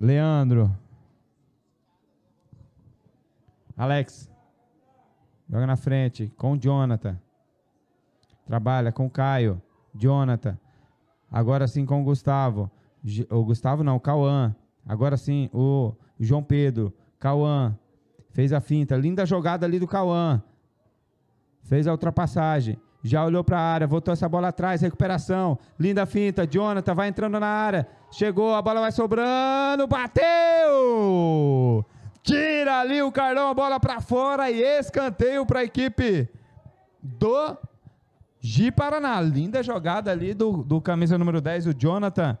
Leandro. Alex. Joga na frente com o Jonathan. Trabalha com o Caio. Jonathan. Agora sim com o Gustavo. O Gustavo não, o Cauã. Agora sim o João Pedro. Cauã. Fez a finta. Linda jogada ali do Cauã. Fez a ultrapassagem. Já olhou para a área. Voltou essa bola atrás. Recuperação. Linda finta. Jonathan vai entrando na área. Chegou, a bola vai sobrando, bateu! Tira ali o Carlão a bola para fora e escanteio para a equipe do Gi Paraná. Linda jogada ali do, do camisa número 10, o Jonathan